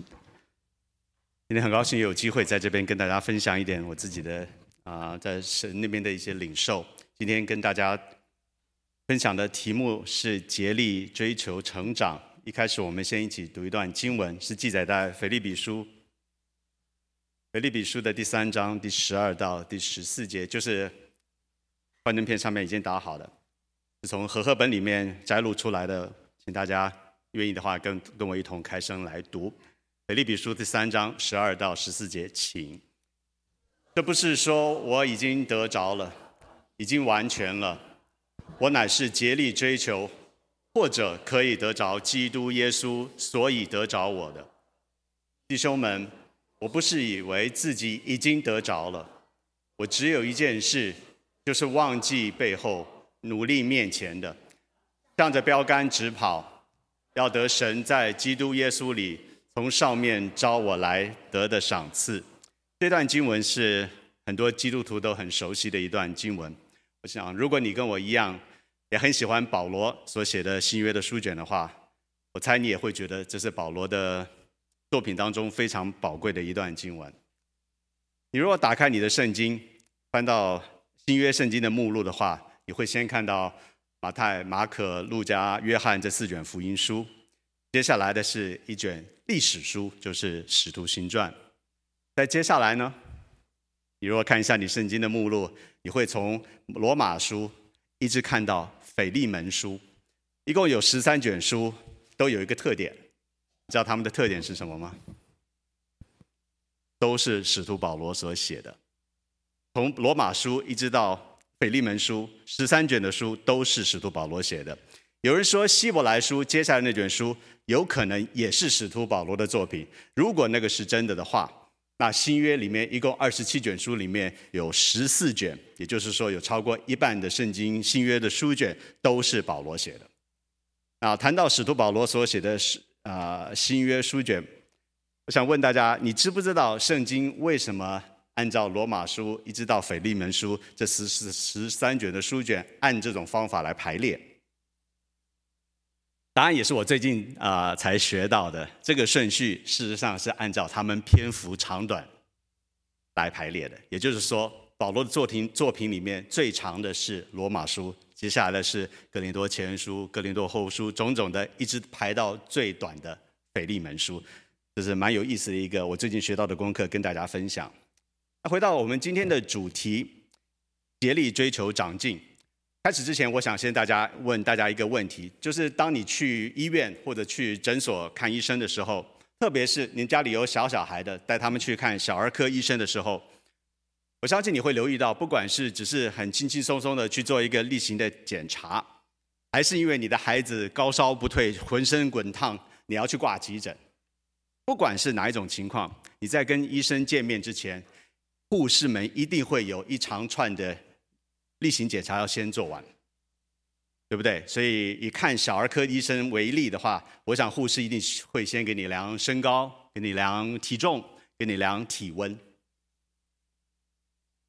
今天很高兴有机会在这边跟大家分享一点我自己的啊，在神那边的一些领受。今天跟大家分享的题目是竭力追求成长。一开始我们先一起读一段经文，是记载在腓立比书，腓立比书的第三章第十二到第十四节，就是幻灯片上面已经打好了，是从和合本里面摘录出来的，请大家愿意的话跟跟我一同开声来读。腓立比书第三章十二到十四节，请。这不是说我已经得着了，已经完全了。我乃是竭力追求，或者可以得着基督耶稣，所以得着我的弟兄们。我不是以为自己已经得着了，我只有一件事，就是忘记背后，努力面前的，向着标杆直跑，要得神在基督耶稣里。从上面招我来得的赏赐，这段经文是很多基督徒都很熟悉的一段经文。我想，如果你跟我一样，也很喜欢保罗所写的《新约》的书卷的话，我猜你也会觉得这是保罗的作品当中非常宝贵的一段经文。你如果打开你的圣经，翻到《新约》圣经的目录的话，你会先看到马太、马可、路加、约翰这四卷福音书，接下来的是一卷。历史书就是《使徒行传》，在接下来呢，你如果看一下你圣经的目录，你会从《罗马书》一直看到《腓立门书》，一共有十三卷书，都有一个特点，知道他们的特点是什么吗？都是使徒保罗所写的，从《罗马书》一直到《腓立门书》，十三卷的书都是使徒保罗写的。有人说，《希伯来书》接下来那卷书有可能也是使徒保罗的作品。如果那个是真的的话，那新约里面一共二十七卷书里面有十四卷，也就是说，有超过一半的圣经新约的书卷都是保罗写的。啊，谈到使徒保罗所写的《使啊新约书卷》，我想问大家：你知不知道圣经为什么按照《罗马书》一直到《腓立门书》这十十十三卷的书卷按这种方法来排列？答案也是我最近啊才学到的。这个顺序事实上是按照他们篇幅长短来排列的。也就是说，保罗的作品作品里面最长的是罗马书，接下来的是格林多前书、格林多后书，种种的，一直排到最短的腓利门书。这是蛮有意思的一个我最近学到的功课，跟大家分享。那回到我们今天的主题，竭力追求长进。开始之前，我想先大家问大家一个问题：，就是当你去医院或者去诊所看医生的时候，特别是您家里有小小孩的，带他们去看小儿科医生的时候，我相信你会留意到，不管是只是很轻轻松松的去做一个例行的检查，还是因为你的孩子高烧不退、浑身滚烫，你要去挂急诊。不管是哪一种情况，你在跟医生见面之前，护士们一定会有一长串的。例行检查要先做完，对不对？所以以看小儿科医生为例的话，我想护士一定会先给你量身高，给你量体重，给你量体温。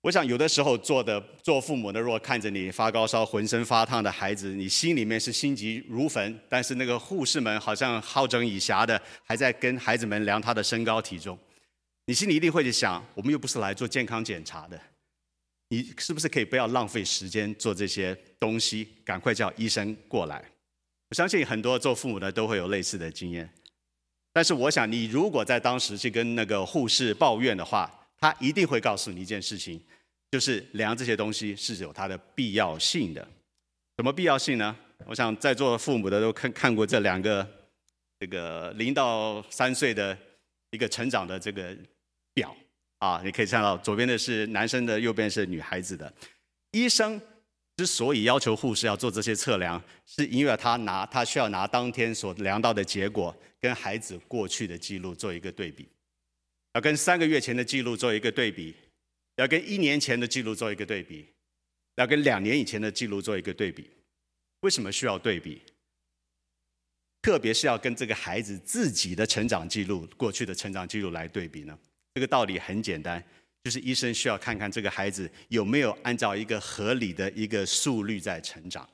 我想有的时候做的做父母的，如果看着你发高烧、浑身发烫的孩子，你心里面是心急如焚，但是那个护士们好像好整以暇的，还在跟孩子们量他的身高、体重，你心里一定会去想：我们又不是来做健康检查的。你是不是可以不要浪费时间做这些东西？赶快叫医生过来！我相信很多做父母的都会有类似的经验。但是我想，你如果在当时去跟那个护士抱怨的话，他一定会告诉你一件事情，就是量这些东西是有它的必要性的。什么必要性呢？我想在座的父母的都看看过这两个这个零到三岁的一个成长的这个表。啊，你可以看到左边的是男生的，右边是女孩子的。医生之所以要求护士要做这些测量，是因为他拿他需要拿当天所量到的结果，跟孩子过去的记录做一个对比，要跟三个月前的记录做一个对比，要跟一年前的记录做一个对比，要跟两年以前的记录做一个对比。为什么需要对比？特别是要跟这个孩子自己的成长记录、过去的成长记录来对比呢？这个道理很简单，就是医生需要看看这个孩子有没有按照一个合理的一个速率在成长。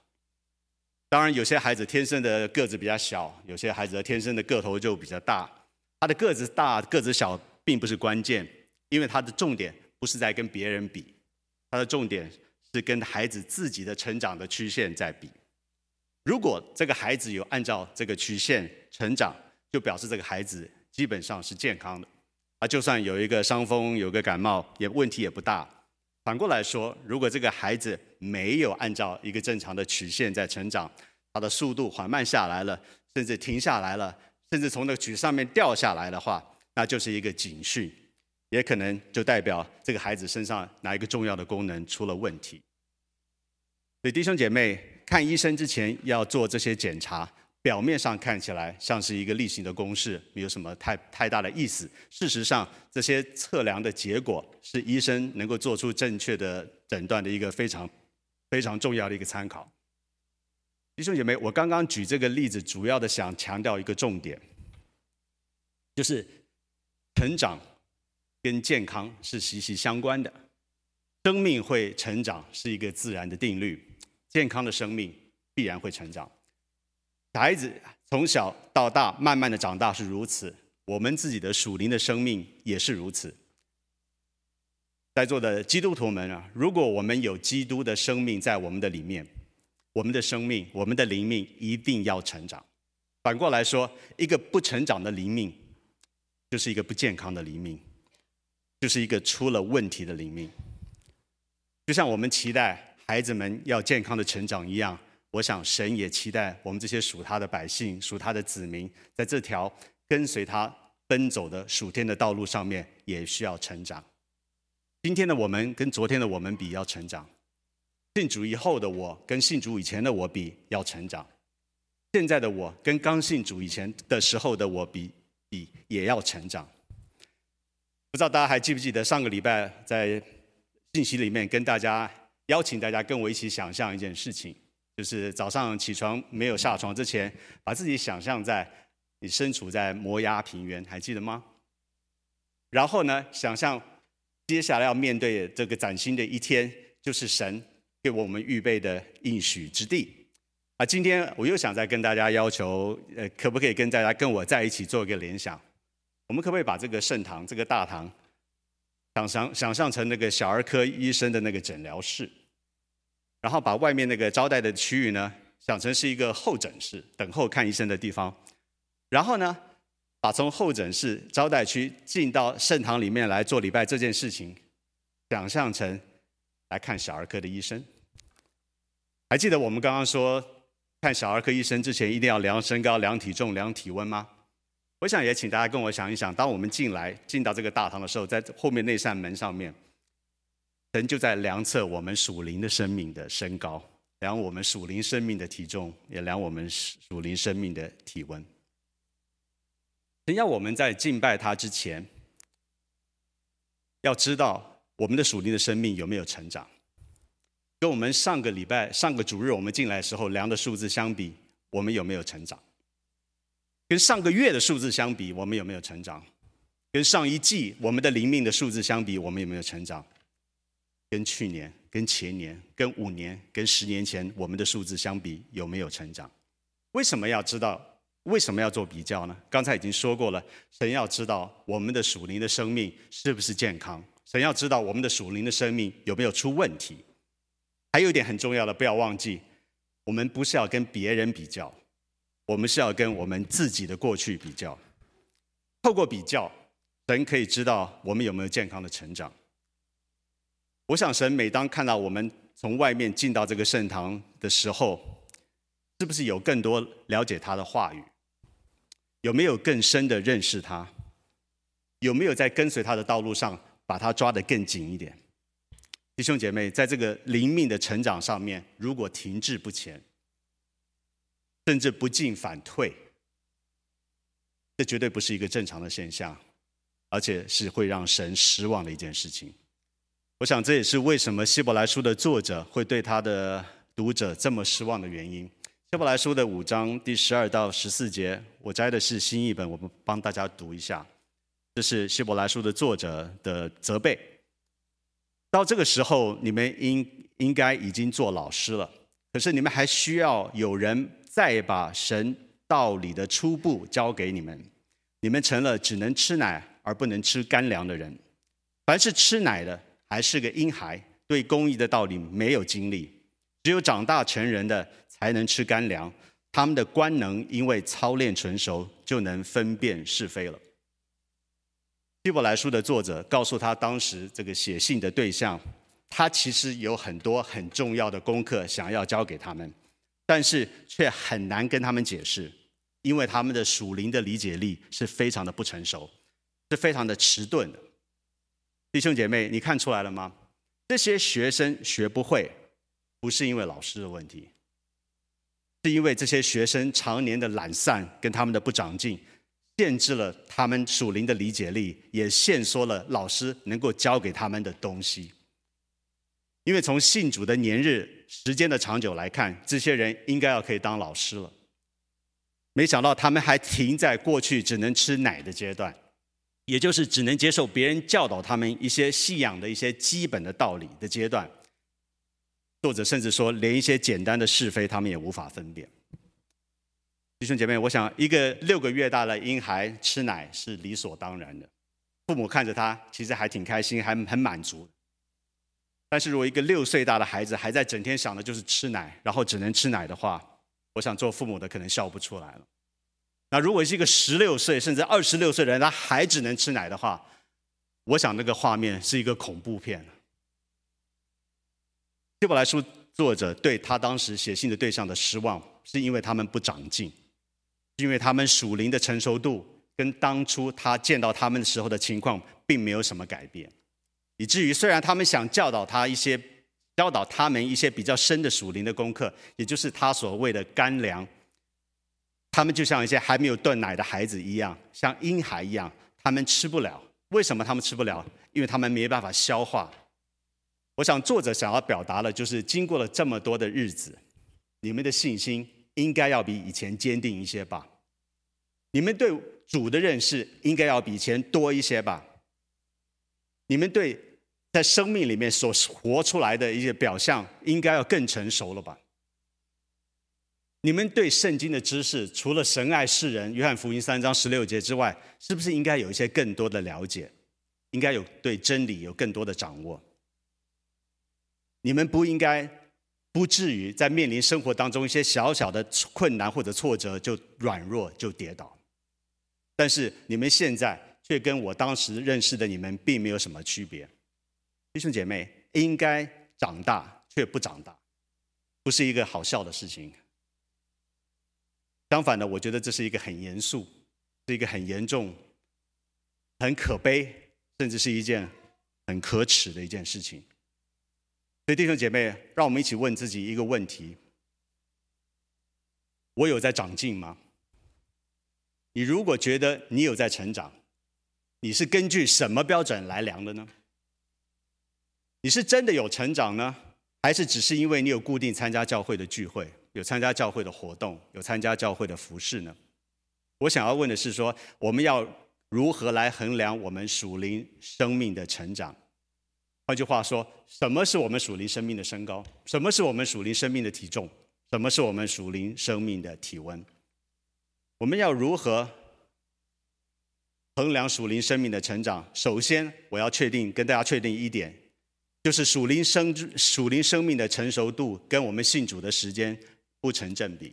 当然，有些孩子天生的个子比较小，有些孩子的天生的个头就比较大。他的个子大、个子小并不是关键，因为他的重点不是在跟别人比，他的重点是跟孩子自己的成长的曲线在比。如果这个孩子有按照这个曲线成长，就表示这个孩子基本上是健康的。就算有一个伤风、有个感冒，也问题也不大。反过来说，如果这个孩子没有按照一个正常的曲线在成长，他的速度缓慢下来了，甚至停下来了，甚至从那个曲上面掉下来的话，那就是一个警讯，也可能就代表这个孩子身上哪一个重要的功能出了问题。所以，弟兄姐妹，看医生之前要做这些检查。表面上看起来像是一个例行的公式，没有什么太太大的意思。事实上，这些测量的结果是医生能够做出正确的诊断的一个非常非常重要的一个参考。弟兄姐妹，我刚刚举这个例子，主要的想强调一个重点，就是成长跟健康是息息相关的。生命会成长是一个自然的定律，健康的生命必然会成长。孩子从小到大，慢慢的长大是如此，我们自己的属灵的生命也是如此。在座的基督徒们啊，如果我们有基督的生命在我们的里面，我们的生命，我们的灵命一定要成长。反过来说，一个不成长的灵命，就是一个不健康的灵命，就是一个出了问题的灵命。就像我们期待孩子们要健康的成长一样。我想，神也期待我们这些属他的百姓、属他的子民，在这条跟随他奔走的属天的道路上面，也需要成长。今天的我们跟昨天的我们比，要成长；信主以后的我跟信主以前的我比，要成长；现在的我跟刚信主以前的时候的我比，比也要成长。不知道大家还记不记得上个礼拜在信息里面跟大家邀请大家跟我一起想象一件事情。就是早上起床没有下床之前，把自己想象在你身处在摩崖平原，还记得吗？然后呢，想象接下来要面对这个崭新的一天，就是神给我们预备的应许之地啊！今天我又想再跟大家要求，呃，可不可以跟大家跟我在一起做一个联想？我们可不可以把这个圣堂、这个大堂想象想象成那个小儿科医生的那个诊疗室？然后把外面那个招待的区域呢，想成是一个候诊室，等候看医生的地方。然后呢，把从候诊室招待区进到圣堂里面来做礼拜这件事情，想象成来看小儿科的医生。还记得我们刚刚说，看小儿科医生之前一定要量身高、量体重、量体温吗？我想也请大家跟我想一想，当我们进来进到这个大堂的时候，在后面那扇门上面。神就在量测我们属灵的生命的身高，量我们属灵生命的体重，也量我们属灵生命的体温。神要我们在敬拜祂之前，要知道我们的属灵的生命有没有成长，跟我们上个礼拜、上个主日我们进来时候量的数字相比，我们有没有成长？跟上个月的数字相比，我们有没有成长？跟上一季我们的灵命的数字相比，我们有没有成长？跟去年、跟前年、跟五年、跟十年前我们的数字相比，有没有成长？为什么要知道？为什么要做比较呢？刚才已经说过了，神要知道我们的属灵的生命是不是健康，神要知道我们的属灵的生命有没有出问题。还有一点很重要的，不要忘记，我们不是要跟别人比较，我们是要跟我们自己的过去比较。透过比较，神可以知道我们有没有健康的成长。我想，神每当看到我们从外面进到这个圣堂的时候，是不是有更多了解他的话语？有没有更深的认识他？有没有在跟随他的道路上把他抓得更紧一点？弟兄姐妹，在这个灵命的成长上面，如果停滞不前，甚至不进反退，这绝对不是一个正常的现象，而且是会让神失望的一件事情。我想，这也是为什么希伯来书的作者会对他的读者这么失望的原因。希伯来书的五章第十二到十四节，我摘的是新译本，我们帮大家读一下。这是希伯来书的作者的责备。到这个时候，你们应应该已经做老师了，可是你们还需要有人再把神道理的初步教给你们。你们成了只能吃奶而不能吃干粮的人。凡是吃奶的，还是个婴孩，对公义的道理没有经历，只有长大成人的才能吃干粮。他们的官能因为操练成熟，就能分辨是非了。希伯来书的作者告诉他当时这个写信的对象，他其实有很多很重要的功课想要教给他们，但是却很难跟他们解释，因为他们的属灵的理解力是非常的不成熟，是非常的迟钝的。弟兄姐妹，你看出来了吗？这些学生学不会，不是因为老师的问题，是因为这些学生常年的懒散跟他们的不长进，限制了他们属灵的理解力，也限缩了老师能够教给他们的东西。因为从信主的年日、时间的长久来看，这些人应该要可以当老师了，没想到他们还停在过去只能吃奶的阶段。也就是只能接受别人教导他们一些信仰的一些基本的道理的阶段。作者甚至说，连一些简单的是非，他们也无法分辨。弟兄姐妹，我想，一个六个月大的婴孩吃奶是理所当然的，父母看着他，其实还挺开心，还很满足。但是如果一个六岁大的孩子还在整天想的就是吃奶，然后只能吃奶的话，我想做父母的可能笑不出来了。那如果是一个十六岁甚至二十六岁的人，他还只能吃奶的话，我想那个画面是一个恐怖片。《希伯来书》作者对他当时写信的对象的失望，是因为他们不长进，是因为他们属灵的成熟度跟当初他见到他们的时候的情况并没有什么改变，以至于虽然他们想教导他一些，教导他们一些比较深的属灵的功课，也就是他所谓的干粮。他们就像一些还没有断奶的孩子一样，像婴孩一样，他们吃不了。为什么他们吃不了？因为他们没办法消化。我想作者想要表达的，就是经过了这么多的日子，你们的信心应该要比以前坚定一些吧？你们对主的认识应该要比以前多一些吧？你们对在生命里面所活出来的一些表象，应该要更成熟了吧？你们对圣经的知识，除了《神爱世人》约翰福音三章十六节之外，是不是应该有一些更多的了解？应该有对真理有更多的掌握。你们不应该，不至于在面临生活当中一些小小的困难或者挫折就软弱就跌倒。但是你们现在却跟我当时认识的你们并没有什么区别，弟兄姐妹应该长大却不长大，不是一个好笑的事情。相反的，我觉得这是一个很严肃、是一个很严重、很可悲，甚至是一件很可耻的一件事情。所以弟兄姐妹，让我们一起问自己一个问题：我有在长进吗？你如果觉得你有在成长，你是根据什么标准来量的呢？你是真的有成长呢，还是只是因为你有固定参加教会的聚会？有参加教会的活动，有参加教会的服饰呢。我想要问的是，说我们要如何来衡量我们属灵生命的成长？换句话说，什么是我们属灵生命的身高？什么是我们属灵生命的体重？什么是我们属灵生命的体温？我们要如何衡量属灵生命的成长？首先，我要确定跟大家确定一点，就是属灵生属灵生命的成熟度跟我们信主的时间。不成正比，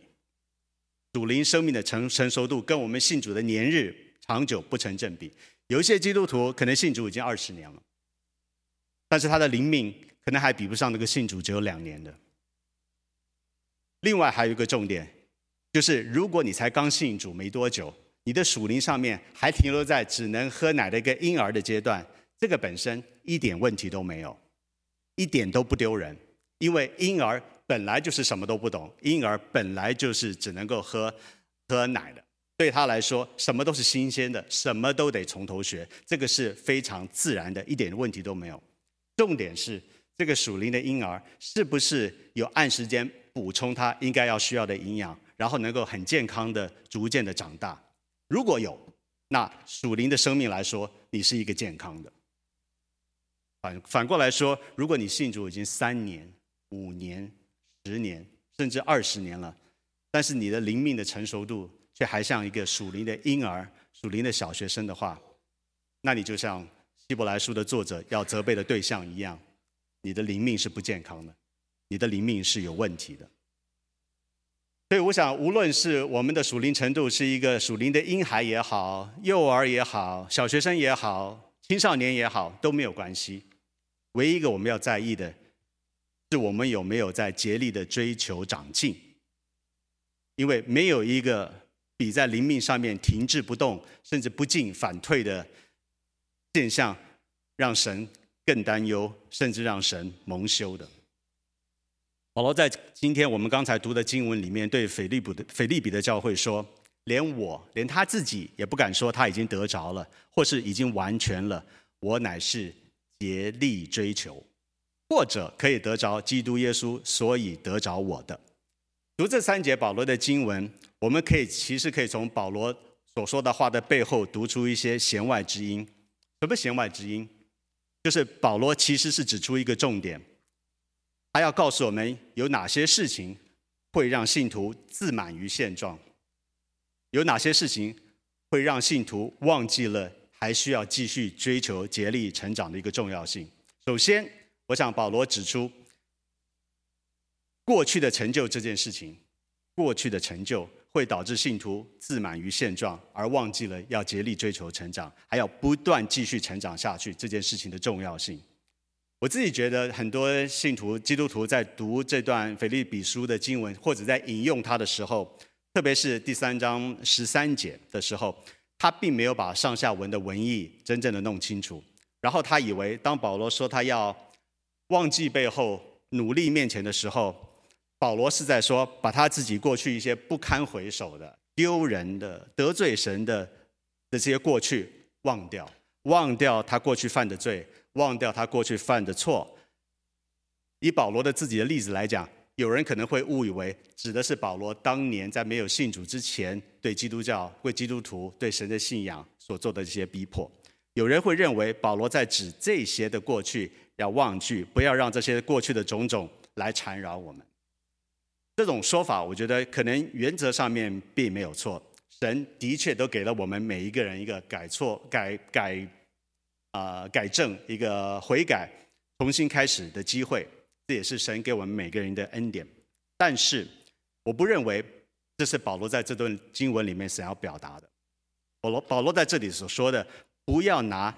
属灵生命的成成熟度跟我们信主的年日长久不成正比。有一些基督徒可能信主已经二十年了，但是他的灵命可能还比不上那个信主只有两年的。另外还有一个重点，就是如果你才刚信主没多久，你的属灵上面还停留在只能喝奶的一个婴儿的阶段，这个本身一点问题都没有，一点都不丢人，因为婴儿。本来就是什么都不懂，婴儿本来就是只能够喝喝奶的。对他来说，什么都是新鲜的，什么都得从头学，这个是非常自然的，一点问题都没有。重点是，这个属灵的婴儿是不是有按时间补充他应该要需要的营养，然后能够很健康的逐渐的长大？如果有，那属灵的生命来说，你是一个健康的。反反过来说，如果你信主已经三年、五年，十年甚至二十年了，但是你的灵命的成熟度却还像一个属灵的婴儿、属灵的小学生的话，那你就像希伯来书的作者要责备的对象一样，你的灵命是不健康的，你的灵命是有问题的。所以我想，无论是我们的属灵程度是一个属灵的婴孩也好、幼儿也好、小学生也好、青少年也好，都没有关系，唯一一个我们要在意的。是我们有没有在竭力的追求长进？因为没有一个比在灵命上面停滞不动，甚至不进反退的现象，让神更担忧，甚至让神蒙羞的。保罗在今天我们刚才读的经文里面，对腓利普的腓利比的教会说：“连我，连他自己也不敢说他已经得着了，或是已经完全了。我乃是竭力追求。”或者可以得着基督耶稣，所以得着我的。读这三节保罗的经文，我们可以其实可以从保罗所说的话的背后读出一些弦外之音。什么弦外之音？就是保罗其实是指出一个重点，他要告诉我们有哪些事情会让信徒自满于现状，有哪些事情会让信徒忘记了还需要继续追求、竭力成长的一个重要性。首先。我想保罗指出，过去的成就这件事情，过去的成就会导致信徒自满于现状，而忘记了要竭力追求成长，还要不断继续成长下去这件事情的重要性。我自己觉得，很多信徒基督徒在读这段腓立比书的经文，或者在引用它的时候，特别是第三章十三节的时候，他并没有把上下文的文意真正的弄清楚，然后他以为当保罗说他要。忘记背后，努力面前的时候，保罗是在说，把他自己过去一些不堪回首的、丢人的、得罪神的的这些过去忘掉，忘掉他过去犯的罪，忘掉他过去犯的错。以保罗的自己的例子来讲，有人可能会误以为指的是保罗当年在没有信主之前对基督教、为基督徒、对神的信仰所做的这些逼迫。有人会认为保罗在指这些的过去。要忘记，不要让这些过去的种种来缠绕我们。这种说法，我觉得可能原则上面并没有错。神的确都给了我们每一个人一个改错、改改啊、改正一个悔改、重新开始的机会，这也是神给我们每个人的恩典。但是，我不认为这是保罗在这段经文里面想要表达的。保罗保罗在这里所说的，不要拿。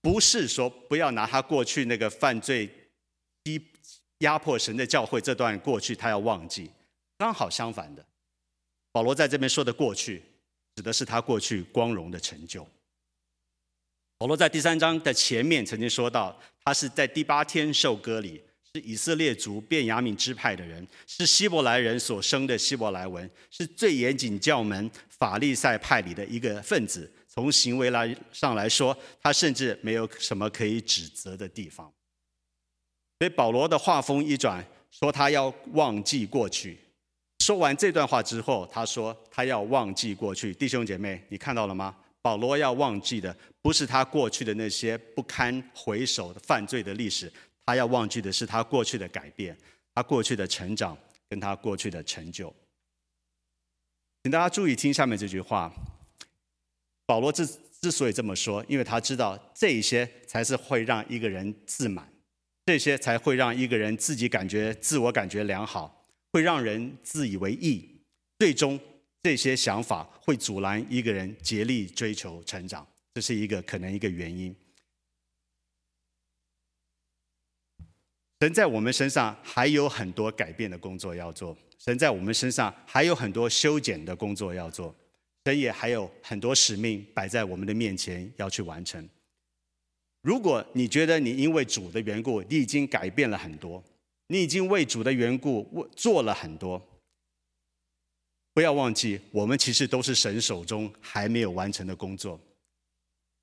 不是说不要拿他过去那个犯罪、压压迫神的教会这段过去，他要忘记。刚好相反的，保罗在这边说的过去，指的是他过去光荣的成就。保罗在第三章的前面曾经说到，他是在第八天受割礼，是以色列族便雅敏支派的人，是希伯来人所生的希伯来文，是最严谨教门法利赛派里的一个分子。从行为来上来说，他甚至没有什么可以指责的地方。所以保罗的话锋一转，说他要忘记过去。说完这段话之后，他说他要忘记过去。弟兄姐妹，你看到了吗？保罗要忘记的不是他过去的那些不堪回首的犯罪的历史，他要忘记的是他过去的改变，他过去的成长，跟他过去的成就。请大家注意听下面这句话。保罗之之所以这么说，因为他知道这些才是会让一个人自满，这些才会让一个人自己感觉自我感觉良好，会让人自以为意，最终这些想法会阻拦一个人竭力追求成长，这是一个可能一个原因。神在我们身上还有很多改变的工作要做，神在我们身上还有很多修剪的工作要做。神也还有很多使命摆在我们的面前要去完成。如果你觉得你因为主的缘故，你已经改变了很多，你已经为主的缘故做做了很多，不要忘记，我们其实都是神手中还没有完成的工作。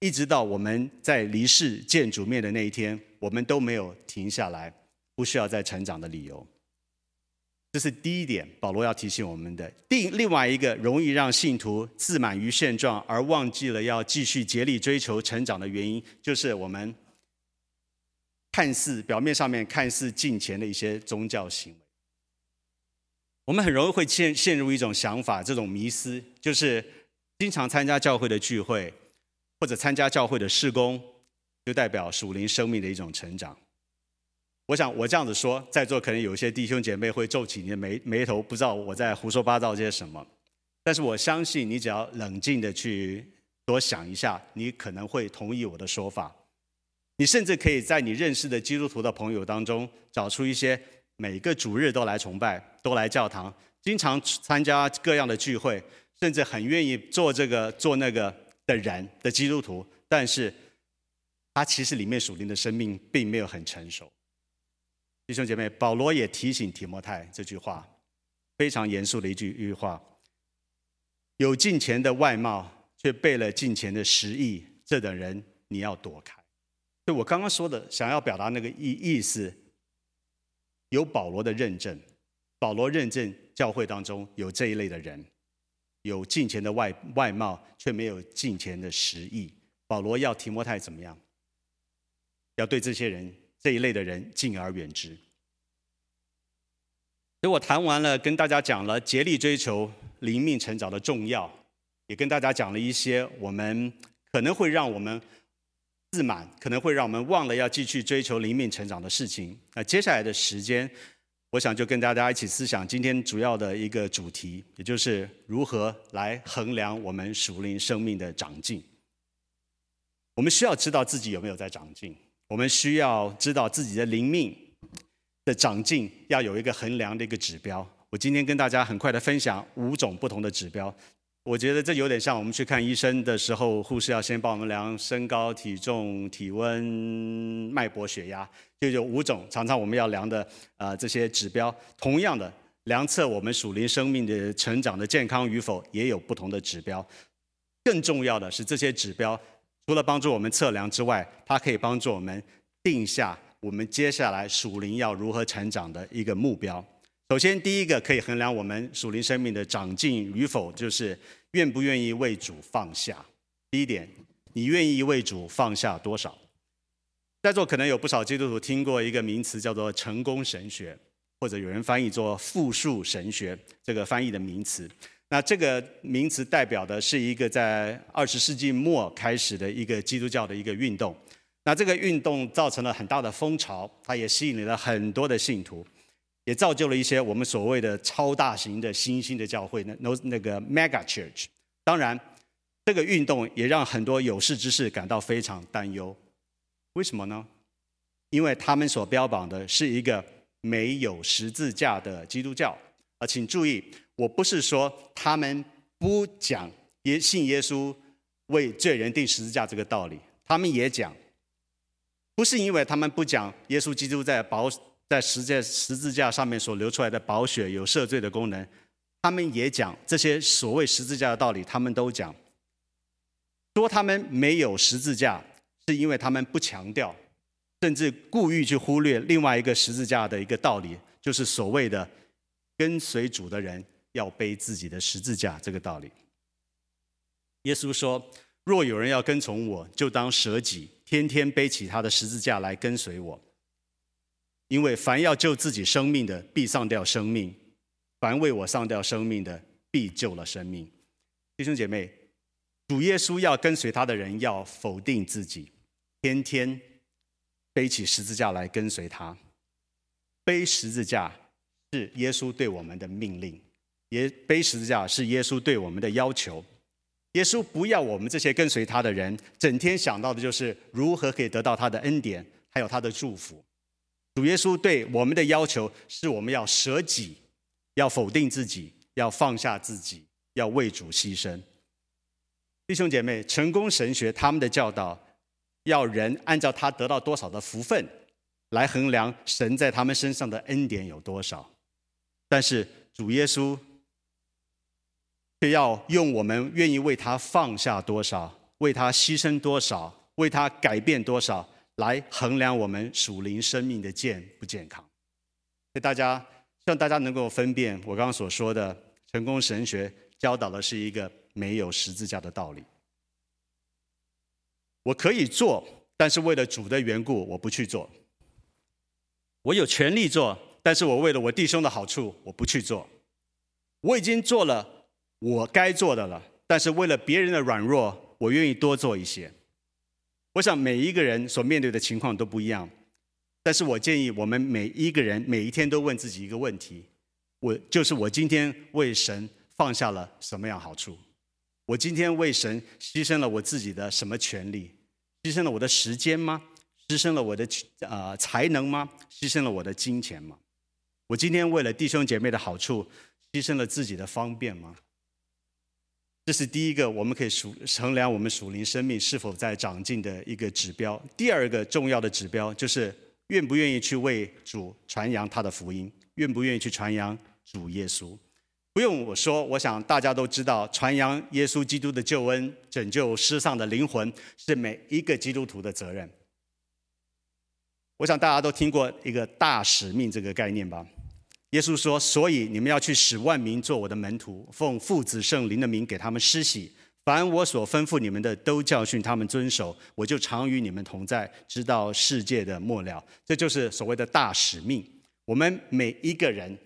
一直到我们在离世见主面的那一天，我们都没有停下来，不需要再成长的理由。这是第一点，保罗要提醒我们的。第另外一个容易让信徒自满于现状而忘记了要继续竭力追求成长的原因，就是我们看似表面上面看似近前的一些宗教行为，我们很容易会陷陷入一种想法，这种迷思，就是经常参加教会的聚会或者参加教会的事工，就代表属灵生命的一种成长。我想，我这样子说，在座可能有些弟兄姐妹会皱起你的眉眉头，不知道我在胡说八道些什么。但是我相信，你只要冷静的去多想一下，你可能会同意我的说法。你甚至可以在你认识的基督徒的朋友当中，找出一些每个主日都来崇拜、都来教堂、经常参加各样的聚会，甚至很愿意做这个做那个的人的基督徒，但是他其实里面属灵的生命并没有很成熟。弟兄姐妹，保罗也提醒提摩太这句话，非常严肃的一句一句话：有近钱的外貌，却背了近钱的实意，这等人你要躲开。就我刚刚说的，想要表达那个意意思，有保罗的认证，保罗认证教会当中有这一类的人，有近钱的外外貌，却没有近钱的实意。保罗要提摩太怎么样？要对这些人。这一类的人敬而远之。所以我谈完了，跟大家讲了竭力追求灵命成长的重要，也跟大家讲了一些我们可能会让我们自满，可能会让我们忘了要继续追求灵命成长的事情。那接下来的时间，我想就跟大家一起思想今天主要的一个主题，也就是如何来衡量我们属灵生命的长进。我们需要知道自己有没有在长进。我们需要知道自己的灵命的长进，要有一个衡量的一个指标。我今天跟大家很快的分享五种不同的指标。我觉得这有点像我们去看医生的时候，护士要先帮我们量身高、体重、体温、脉搏、血压，就有五种常常我们要量的啊这些指标。同样的，量测我们属灵生命的成长的健康与否，也有不同的指标。更重要的是这些指标。除了帮助我们测量之外，它可以帮助我们定下我们接下来属灵要如何成长的一个目标。首先，第一个可以衡量我们属灵生命的长进与否，就是愿不愿意为主放下。第一点，你愿意为主放下多少？在座可能有不少基督徒听过一个名词，叫做“成功神学”，或者有人翻译做“复数神学”这个翻译的名词。那这个名词代表的是一个在二十世纪末开始的一个基督教的一个运动。那这个运动造成了很大的风潮，它也吸引了很多的信徒，也造就了一些我们所谓的超大型的新兴的教会。那那那个 mega church，当然这个运动也让很多有识之士感到非常担忧。为什么呢？因为他们所标榜的是一个没有十字架的基督教。啊，请注意，我不是说他们不讲耶信耶稣为罪人定十字架这个道理，他们也讲。不是因为他们不讲耶稣基督在宝在十字十字架上面所流出来的宝血有赦罪的功能，他们也讲这些所谓十字架的道理，他们都讲。说他们没有十字架，是因为他们不强调，甚至故意去忽略另外一个十字架的一个道理，就是所谓的。跟随主的人要背自己的十字架，这个道理。耶稣说：“若有人要跟从我，就当舍己，天天背起他的十字架来跟随我。因为凡要救自己生命的，必丧掉生命；凡为我丧掉生命的，必救了生命。”弟兄姐妹，主耶稣要跟随他的人要否定自己，天天背起十字架来跟随他，背十字架。是耶稣对我们的命令，也背十字架是耶稣对我们的要求。耶稣不要我们这些跟随他的人整天想到的就是如何可以得到他的恩典，还有他的祝福。主耶稣对我们的要求是我们要舍己，要否定自己，要放下自己，要为主牺牲。弟兄姐妹，成功神学他们的教导，要人按照他得到多少的福分来衡量神在他们身上的恩典有多少。但是主耶稣却要用我们愿意为他放下多少、为他牺牲多少、为他改变多少来衡量我们属灵生命的健不健康。所以大家希望大家能够分辨，我刚刚所说的成功神学教导的是一个没有十字架的道理。我可以做，但是为了主的缘故，我不去做。我有权利做。但是我为了我弟兄的好处，我不去做。我已经做了我该做的了。但是为了别人的软弱，我愿意多做一些。我想每一个人所面对的情况都不一样，但是我建议我们每一个人每一天都问自己一个问题：我就是我今天为神放下了什么样好处？我今天为神牺牲了我自己的什么权利？牺牲了我的时间吗？牺牲了我的呃才能吗？牺牲了我的金钱吗？我今天为了弟兄姐妹的好处，牺牲了自己的方便吗？这是第一个，我们可以数衡量我们属灵生命是否在长进的一个指标。第二个重要的指标就是愿不愿意去为主传扬他的福音，愿不愿意去传扬主耶稣。不用我说，我想大家都知道，传扬耶稣基督的救恩，拯救失丧的灵魂，是每一个基督徒的责任。我想大家都听过一个“大使命”这个概念吧？耶稣说：“所以你们要去，使万民做我的门徒，奉父、子、圣灵的名给他们施洗。凡我所吩咐你们的，都教训他们遵守。我就常与你们同在，直到世界的末了。”这就是所谓的大使命。我们每一个人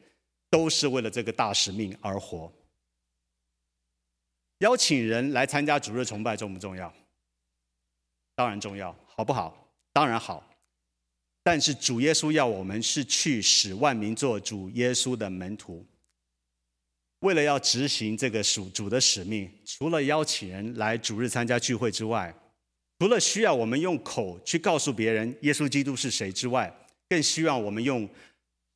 都是为了这个大使命而活。邀请人来参加主日崇拜重不重要？当然重要，好不好？当然好。但是主耶稣要我们是去使万民做主耶稣的门徒，为了要执行这个属主的使命，除了邀请人来主日参加聚会之外，除了需要我们用口去告诉别人耶稣基督是谁之外，更希望我们用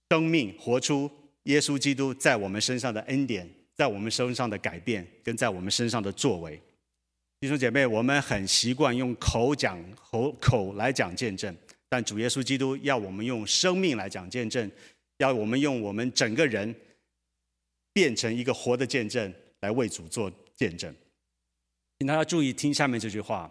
生命活出耶稣基督在我们身上的恩典，在我们身上的改变，跟在我们身上的作为。弟兄姐妹，我们很习惯用口讲口口来讲见证。但主耶稣基督要我们用生命来讲见证，要我们用我们整个人变成一个活的见证来为主做见证，请大家注意听下面这句话：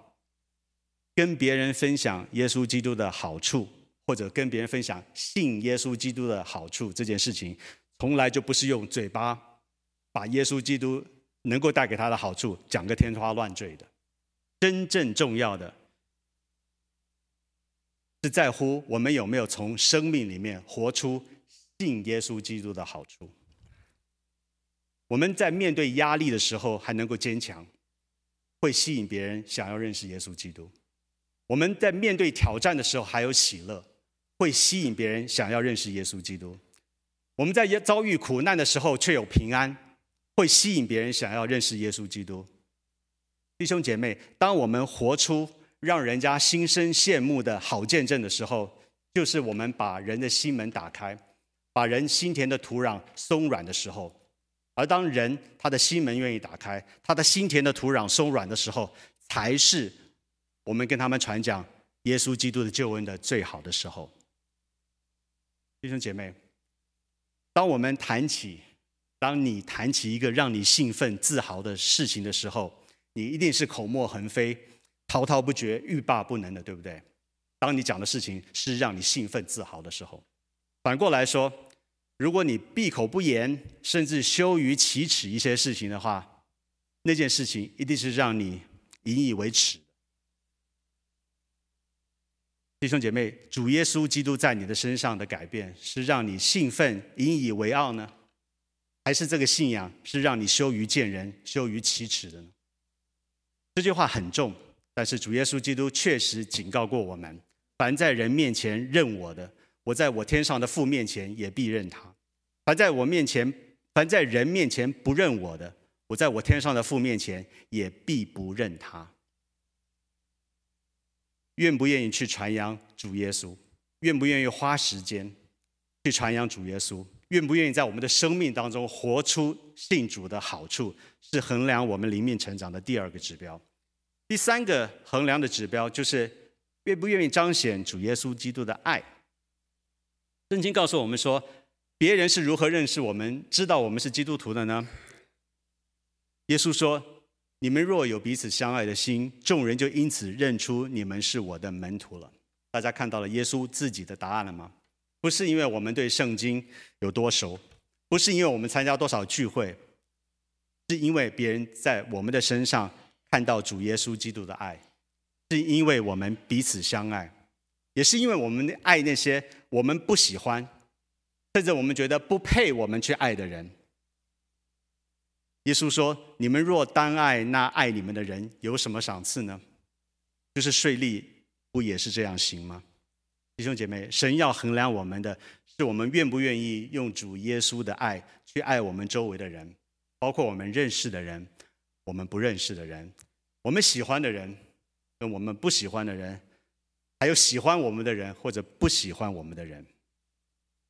跟别人分享耶稣基督的好处，或者跟别人分享信耶稣基督的好处这件事情，从来就不是用嘴巴把耶稣基督能够带给他的好处讲个天花乱坠的，真正重要的。是在乎我们有没有从生命里面活出信耶稣基督的好处。我们在面对压力的时候还能够坚强，会吸引别人想要认识耶稣基督；我们在面对挑战的时候还有喜乐，会吸引别人想要认识耶稣基督；我们在遭遇苦难的时候却有平安，会吸引别人想要认识耶稣基督。弟兄姐妹，当我们活出。让人家心生羡慕的好见证的时候，就是我们把人的心门打开，把人心田的土壤松软的时候。而当人他的心门愿意打开，他的心田的土壤松软的时候，才是我们跟他们传讲耶稣基督的救恩的最好的时候。弟兄姐妹，当我们谈起，当你谈起一个让你兴奋自豪的事情的时候，你一定是口沫横飞。滔滔不绝、欲罢不能的，对不对？当你讲的事情是让你兴奋、自豪的时候，反过来说，如果你闭口不言，甚至羞于启齿一些事情的话，那件事情一定是让你引以为耻。弟兄姐妹，主耶稣基督在你的身上的改变，是让你兴奋、引以为傲呢，还是这个信仰是让你羞于见人、羞于启齿的呢？这句话很重。但是主耶稣基督确实警告过我们：凡在人面前认我的，我在我天上的父面前也必认他；凡在我面前、凡在人面前不认我的，我在我天上的父面前也必不认他。愿不愿意去传扬主耶稣？愿不愿意花时间去传扬主耶稣？愿不愿意在我们的生命当中活出信主的好处？是衡量我们灵命成长的第二个指标。第三个衡量的指标就是愿不愿意彰显主耶稣基督的爱。圣经告诉我们说，别人是如何认识我们知道我们是基督徒的呢？耶稣说：“你们若有彼此相爱的心，众人就因此认出你们是我的门徒了。”大家看到了耶稣自己的答案了吗？不是因为我们对圣经有多熟，不是因为我们参加多少聚会，是因为别人在我们的身上。看到主耶稣基督的爱，是因为我们彼此相爱，也是因为我们爱那些我们不喜欢，甚至我们觉得不配我们去爱的人。耶稣说：“你们若单爱那爱你们的人，有什么赏赐呢？就是税吏不也是这样行吗？”弟兄姐妹，神要衡量我们的是我们愿不愿意用主耶稣的爱去爱我们周围的人，包括我们认识的人。我们不认识的人，我们喜欢的人，跟我们不喜欢的人，还有喜欢我们的人或者不喜欢我们的人。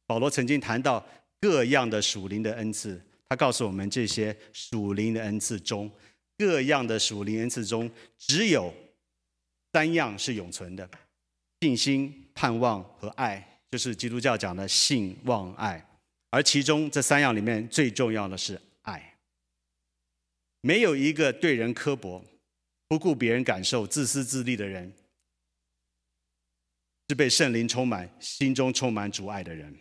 保罗曾经谈到各样的属灵的恩赐，他告诉我们这些属灵的恩赐中，各样的属灵恩赐中只有三样是永存的：信心、盼望和爱，就是基督教讲的信望爱。而其中这三样里面最重要的是。没有一个对人刻薄、不顾别人感受、自私自利的人，是被圣灵充满、心中充满主爱的人。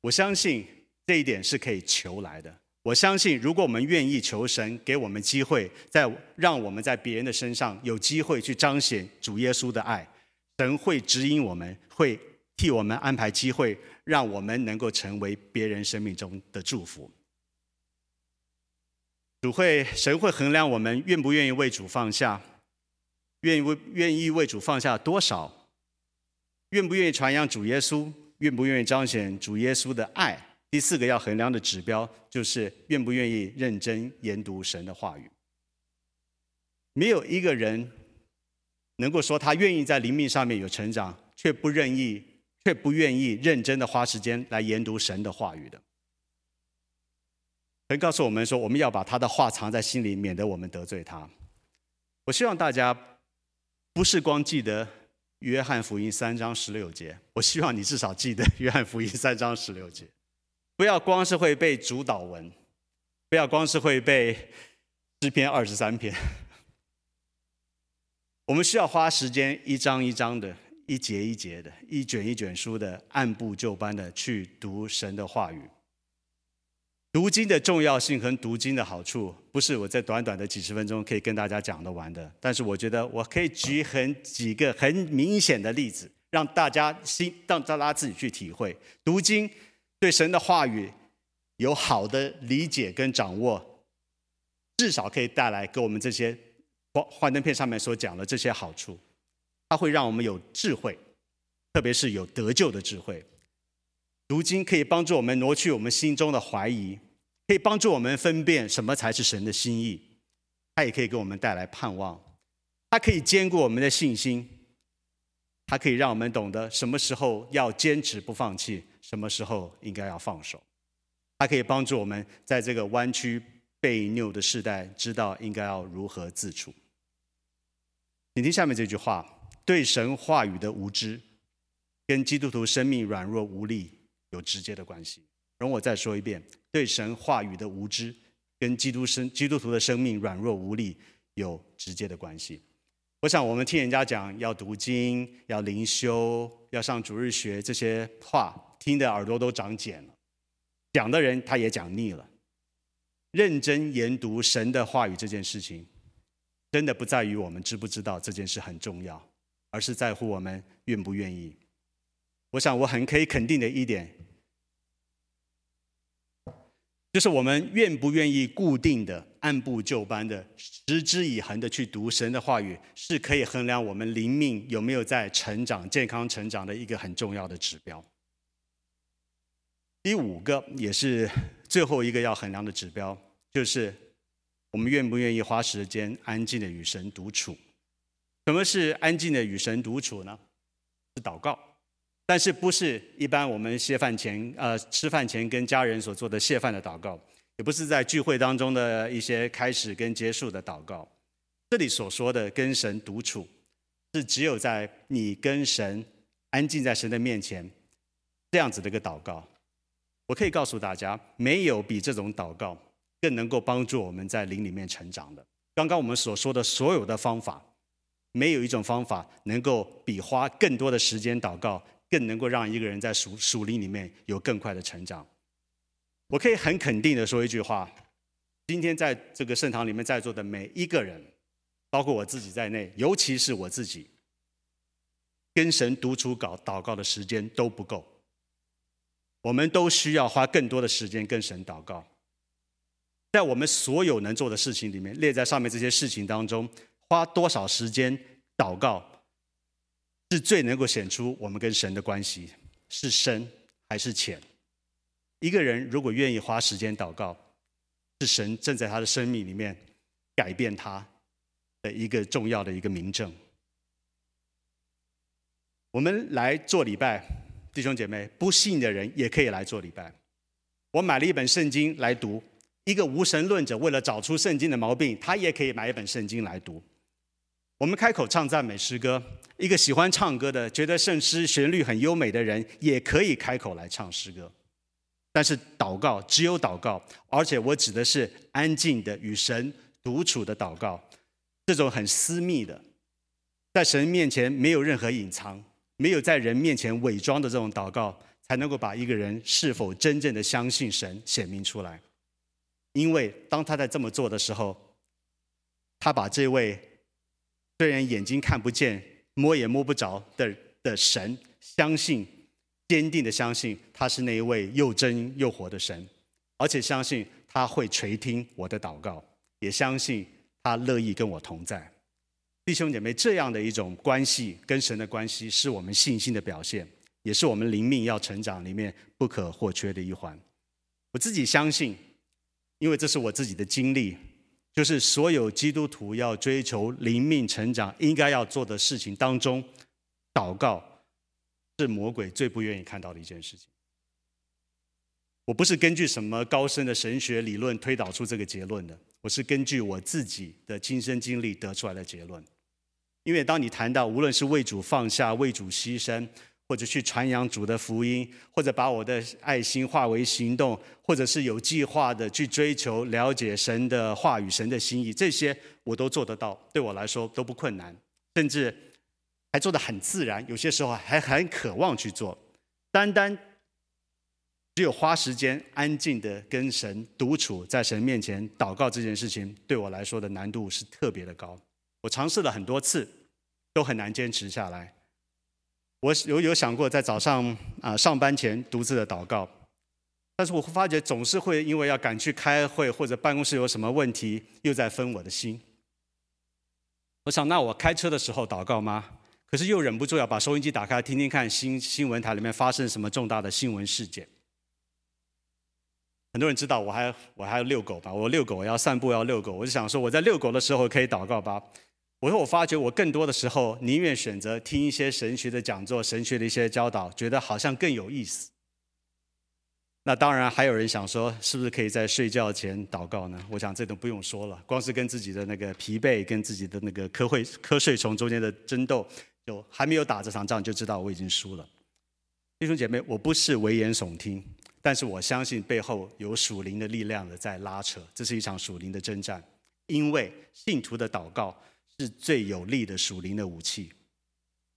我相信这一点是可以求来的。我相信，如果我们愿意求神给我们机会，在让我们在别人的身上有机会去彰显主耶稣的爱，神会指引我们，会替我们安排机会，让我们能够成为别人生命中的祝福。主会，神会衡量我们愿不愿意为主放下，愿意为愿意为主放下多少，愿不愿意传扬主耶稣，愿不愿意彰显主耶稣的爱。第四个要衡量的指标就是愿不愿意认真研读神的话语。没有一个人能够说他愿意在灵命上面有成长，却不愿意，却不愿意认真的花时间来研读神的话语的。神告诉我们说，我们要把他的话藏在心里，免得我们得罪他。我希望大家不是光记得《约翰福音》三章十六节，我希望你至少记得《约翰福音》三章十六节。不要光是会背主导文，不要光是会背诗篇二十三篇。我们需要花时间，一章一章的，一节一节的，一卷一卷书的，按部就班的去读神的话语。读经的重要性和读经的好处，不是我在短短的几十分钟可以跟大家讲得完的。但是我觉得我可以举很几个很明显的例子，让大家心让大家自己去体会，读经对神的话语有好的理解跟掌握，至少可以带来给我们这些幻幻灯片上面所讲的这些好处。它会让我们有智慧，特别是有得救的智慧。读经可以帮助我们挪去我们心中的怀疑。可以帮助我们分辨什么才是神的心意，它也可以给我们带来盼望，它可以兼顾我们的信心，它可以让我们懂得什么时候要坚持不放弃，什么时候应该要放手，它可以帮助我们在这个弯曲被拗的时代，知道应该要如何自处。你听下面这句话：对神话语的无知，跟基督徒生命软弱无力有直接的关系。容我再说一遍，对神话语的无知，跟基督生基督徒的生命软弱无力有直接的关系。我想，我们听人家讲要读经、要灵修、要上主日学这些话，听的耳朵都长茧了，讲的人他也讲腻了。认真研读神的话语这件事情，真的不在于我们知不知道这件事很重要，而是在乎我们愿不愿意。我想，我很可以肯定的一点。就是我们愿不愿意固定的按部就班的持之以恒的去读神的话语，是可以衡量我们灵命有没有在成长、健康成长的一个很重要的指标。第五个也是最后一个要衡量的指标，就是我们愿不愿意花时间安静的与神独处。什么是安静的与神独处呢？是祷告。但是不是一般我们谢饭前、呃吃饭前跟家人所做的谢饭的祷告，也不是在聚会当中的一些开始跟结束的祷告。这里所说的跟神独处，是只有在你跟神安静在神的面前这样子的一个祷告。我可以告诉大家，没有比这种祷告更能够帮助我们在灵里面成长的。刚刚我们所说的所有的方法，没有一种方法能够比花更多的时间祷告。更能够让一个人在属属灵里面有更快的成长。我可以很肯定的说一句话：，今天在这个圣堂里面在座的每一个人，包括我自己在内，尤其是我自己，跟神读处搞祷告的时间都不够。我们都需要花更多的时间跟神祷告。在我们所有能做的事情里面，列在上面这些事情当中，花多少时间祷告？是最能够显出我们跟神的关系是深还是浅。一个人如果愿意花时间祷告，是神正在他的生命里面改变他的一个重要的一个明证。我们来做礼拜，弟兄姐妹，不信的人也可以来做礼拜。我买了一本圣经来读，一个无神论者为了找出圣经的毛病，他也可以买一本圣经来读。我们开口唱赞美诗歌，一个喜欢唱歌的、觉得圣诗旋律很优美的人，也可以开口来唱诗歌。但是祷告只有祷告，而且我指的是安静的与神独处的祷告，这种很私密的，在神面前没有任何隐藏、没有在人面前伪装的这种祷告，才能够把一个人是否真正的相信神显明出来。因为当他在这么做的时候，他把这位。虽然眼睛看不见，摸也摸不着的的神，相信，坚定的相信他是那一位又真又活的神，而且相信他会垂听我的祷告，也相信他乐意跟我同在。弟兄姐妹，这样的一种关系跟神的关系，是我们信心的表现，也是我们灵命要成长里面不可或缺的一环。我自己相信，因为这是我自己的经历。就是所有基督徒要追求灵命成长应该要做的事情当中，祷告是魔鬼最不愿意看到的一件事情。我不是根据什么高深的神学理论推导出这个结论的，我是根据我自己的亲身经历得出来的结论。因为当你谈到无论是为主放下、为主牺牲，或者去传扬主的福音，或者把我的爱心化为行动，或者是有计划的去追求了解神的话语、神的心意，这些我都做得到，对我来说都不困难，甚至还做得很自然。有些时候还很渴望去做。单单只有花时间安静的跟神独处，在神面前祷告这件事情，对我来说的难度是特别的高。我尝试了很多次，都很难坚持下来。我有有想过在早上啊上班前独自的祷告，但是我发觉总是会因为要赶去开会或者办公室有什么问题又在分我的心。我想那我开车的时候祷告吗？可是又忍不住要把收音机打开听听看新新闻台里面发生什么重大的新闻事件。很多人知道我还我还要遛狗吧？我遛狗我要散步要遛狗，我就想说我在遛狗的时候可以祷告吧。我说，我发觉我更多的时候宁愿选择听一些神学的讲座、神学的一些教导，觉得好像更有意思。那当然还有人想说，是不是可以在睡觉前祷告呢？我想这都不用说了，光是跟自己的那个疲惫、跟自己的那个瞌会瞌睡虫中间的争斗，就还没有打这场仗就知道我已经输了。弟兄姐妹，我不是危言耸听，但是我相信背后有属灵的力量的在拉扯，这是一场属灵的征战，因为信徒的祷告。是最有力的属灵的武器，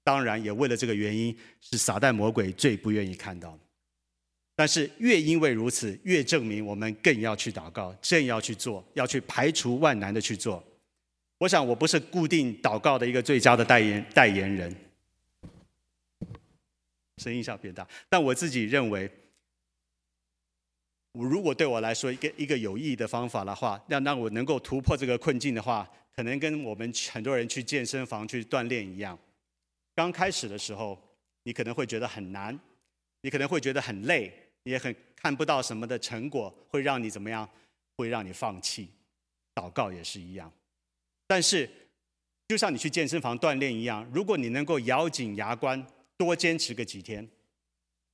当然也为了这个原因，是撒旦魔鬼最不愿意看到的。但是越因为如此，越证明我们更要去祷告，正要去做，要去排除万难的去做。我想我不是固定祷告的一个最佳的代言代言人，声音上变大。但我自己认为，我如果对我来说一个一个有意义的方法的话，让让我能够突破这个困境的话。可能跟我们很多人去健身房去锻炼一样，刚开始的时候，你可能会觉得很难，你可能会觉得很累，也很看不到什么的成果，会让你怎么样？会让你放弃。祷告也是一样，但是就像你去健身房锻炼一样，如果你能够咬紧牙关，多坚持个几天，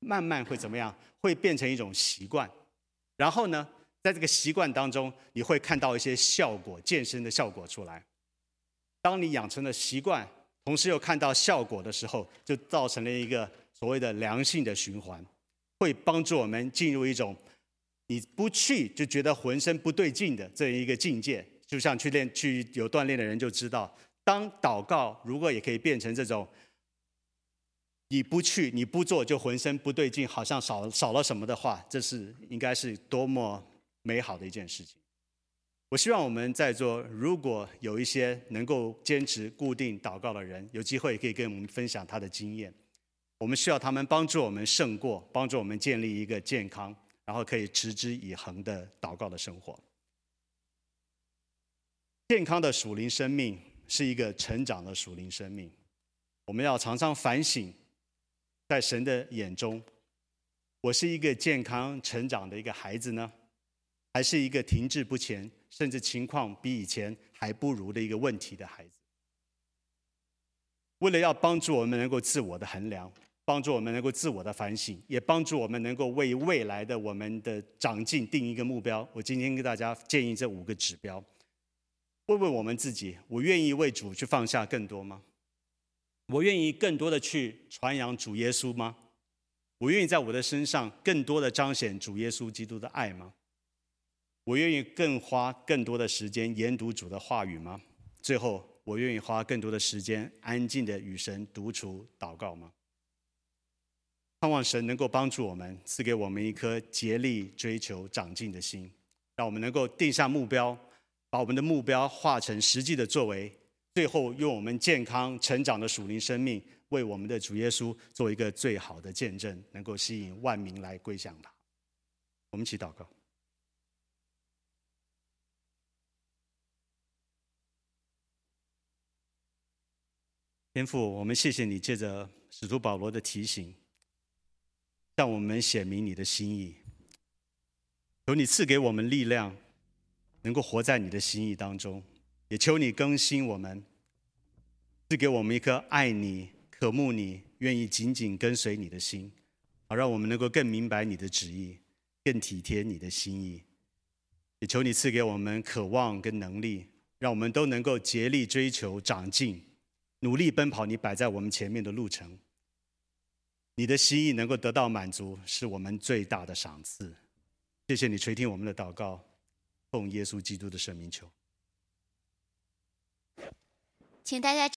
慢慢会怎么样？会变成一种习惯。然后呢？在这个习惯当中，你会看到一些效果，健身的效果出来。当你养成了习惯，同时又看到效果的时候，就造成了一个所谓的良性的循环，会帮助我们进入一种你不去就觉得浑身不对劲的这样一个境界。就像去练去有锻炼的人就知道，当祷告如果也可以变成这种，你不去你不做就浑身不对劲，好像少少了什么的话，这是应该是多么。美好的一件事情，我希望我们在座如果有一些能够坚持固定祷告的人，有机会可以跟我们分享他的经验。我们需要他们帮助我们胜过，帮助我们建立一个健康，然后可以持之以恒的祷告的生活。健康的属灵生命是一个成长的属灵生命，我们要常常反省，在神的眼中，我是一个健康成长的一个孩子呢？还是一个停滞不前，甚至情况比以前还不如的一个问题的孩子。为了要帮助我们能够自我的衡量，帮助我们能够自我的反省，也帮助我们能够为未来的我们的长进定一个目标，我今天给大家建议这五个指标。问问我们自己：我愿意为主去放下更多吗？我愿意更多的去传扬主耶稣吗？我愿意在我的身上更多的彰显主耶稣基督的爱吗？我愿意更花更多的时间研读主的话语吗？最后，我愿意花更多的时间安静的与神独处祷告吗？盼望神能够帮助我们，赐给我们一颗竭力追求长进的心，让我们能够定下目标，把我们的目标化成实际的作为，最后用我们健康成长的属灵生命，为我们的主耶稣做一个最好的见证，能够吸引万民来归向他。我们一起祷告。天父，我们谢谢你借着使徒保罗的提醒，向我们显明你的心意。求你赐给我们力量，能够活在你的心意当中；也求你更新我们，赐给我们一颗爱你、渴慕你、愿意紧紧跟随你的心，好让我们能够更明白你的旨意，更体贴你的心意。也求你赐给我们渴望跟能力，让我们都能够竭力追求长进。努力奔跑，你摆在我们前面的路程。你的心意能够得到满足，是我们最大的赏赐。谢谢你垂听我们的祷告，奉耶稣基督的圣名求。请大家。